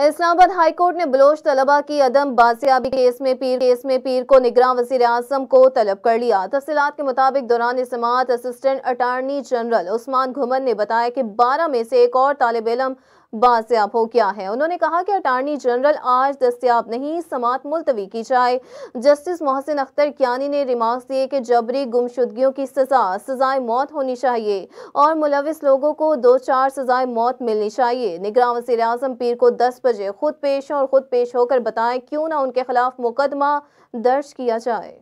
Islamabad high court ने Bloch तलबा की अदम बाजियाबी केस में पीर केस में पीर को निगरान वजीर आजम को तलब कर लिया तफसीत के मुताबिक दौरान इसमात assistant attorney general Usman Ghuman ने बताया कि बारह में से एक और तालब इलम बाजियाब हो गया है उन्होंने कहा कि अटारनी जनरल आज दस्तियाब नहीं समात मुलतवी की जाए जस्टिस मोहसिन अख्तर क्यानी ने रिमार्क दिए कि जबरी गुमशुदगियों की सजा सजाए मौत होनी चाहिए और मुलविस लोगों को दो चार सजाए मौत मिलनी चाहिए निगरान वजी अजम पीर को दस बजे खुद पेश और खुद पेश होकर बताएं क्यों ना उनके खिलाफ मुकदमा दर्ज किया जाए